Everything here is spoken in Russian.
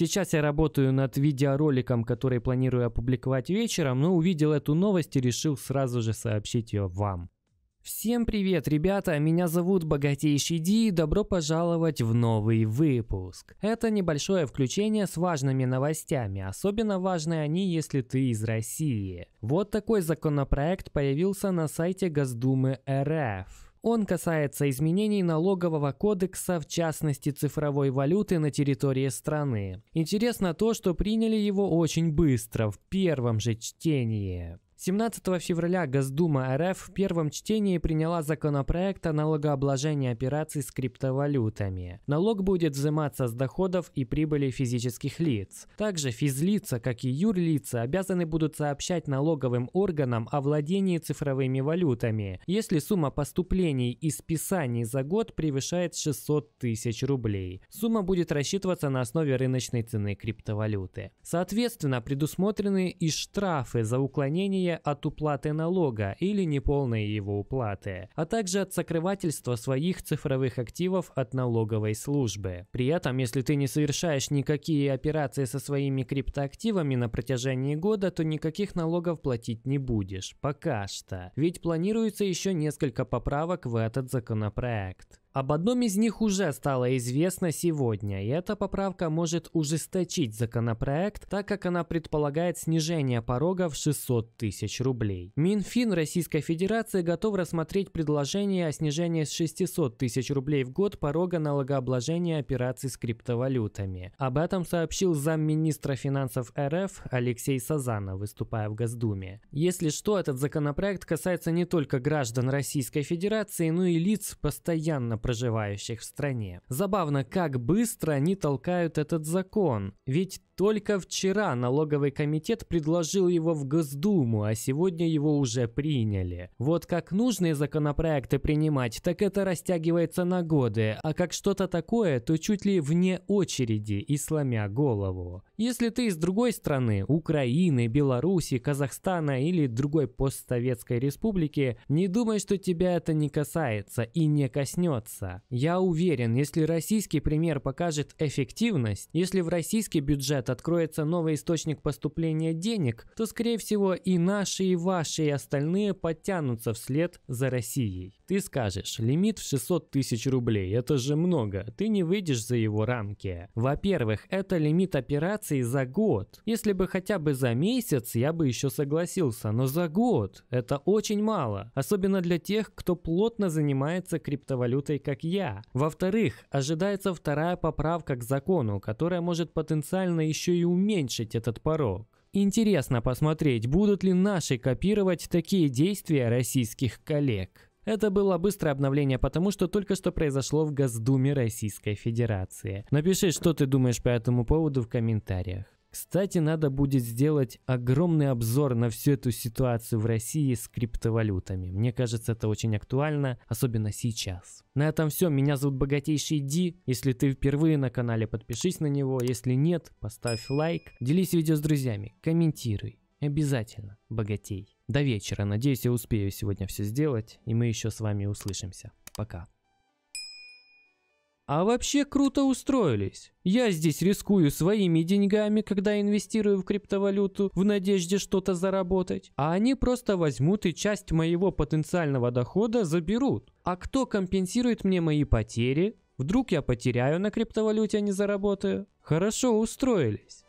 Сейчас я работаю над видеороликом, который планирую опубликовать вечером, но увидел эту новость и решил сразу же сообщить ее вам. Всем привет, ребята! Меня зовут Богатейший Ди и добро пожаловать в новый выпуск. Это небольшое включение с важными новостями, особенно важны они, если ты из России. Вот такой законопроект появился на сайте Госдумы РФ. Он касается изменений налогового кодекса, в частности цифровой валюты на территории страны. Интересно то, что приняли его очень быстро, в первом же чтении. 17 февраля Госдума РФ в первом чтении приняла законопроект о налогообложении операций с криптовалютами. Налог будет взиматься с доходов и прибыли физических лиц. Также физлица, как и юрлица, обязаны будут сообщать налоговым органам о владении цифровыми валютами, если сумма поступлений и списаний за год превышает 600 тысяч рублей. Сумма будет рассчитываться на основе рыночной цены криптовалюты. Соответственно, предусмотрены и штрафы за уклонение уклонения от уплаты налога или неполной его уплаты, а также от сокрывательства своих цифровых активов от налоговой службы. При этом, если ты не совершаешь никакие операции со своими криптоактивами на протяжении года, то никаких налогов платить не будешь. Пока что. Ведь планируется еще несколько поправок в этот законопроект. Об одном из них уже стало известно сегодня, и эта поправка может ужесточить законопроект, так как она предполагает снижение порога в 600 тысяч рублей. Минфин Российской Федерации готов рассмотреть предложение о снижении с 600 тысяч рублей в год порога налогообложения операций с криптовалютами. Об этом сообщил замминистра финансов РФ Алексей Сазанов, выступая в Госдуме. Если что, этот законопроект касается не только граждан Российской Федерации, но и лиц, постоянно проживающих в стране. Забавно, как быстро они толкают этот закон, ведь только вчера налоговый комитет предложил его в Госдуму, а сегодня его уже приняли. Вот как нужные законопроекты принимать, так это растягивается на годы, а как что-то такое, то чуть ли вне очереди и сломя голову. Если ты из другой страны, Украины, Беларуси, Казахстана или другой постсоветской республики, не думай, что тебя это не касается и не коснется. Я уверен, если российский пример покажет эффективность, если в российский бюджет год откроется новый источник поступления денег, то, скорее всего, и наши, и ваши, и остальные подтянутся вслед за Россией. Ты скажешь, лимит в 600 тысяч рублей, это же много, ты не выйдешь за его рамки. Во-первых, это лимит операций за год. Если бы хотя бы за месяц, я бы еще согласился, но за год это очень мало, особенно для тех, кто плотно занимается криптовалютой, как я. Во-вторых, ожидается вторая поправка к закону, которая может потенциально еще еще и уменьшить этот порог. Интересно посмотреть, будут ли наши копировать такие действия российских коллег. Это было быстрое обновление, потому что только что произошло в Госдуме Российской Федерации. Напиши, что ты думаешь по этому поводу в комментариях. Кстати, надо будет сделать огромный обзор на всю эту ситуацию в России с криптовалютами. Мне кажется, это очень актуально, особенно сейчас. На этом все. Меня зовут Богатейший Ди. Если ты впервые на канале, подпишись на него. Если нет, поставь лайк. Делись видео с друзьями, комментируй. Обязательно, богатей. До вечера. Надеюсь, я успею сегодня все сделать, и мы еще с вами услышимся. Пока. А вообще круто устроились. Я здесь рискую своими деньгами, когда инвестирую в криптовалюту в надежде что-то заработать. А они просто возьмут и часть моего потенциального дохода заберут. А кто компенсирует мне мои потери? Вдруг я потеряю на криптовалюте, а не заработаю? Хорошо устроились.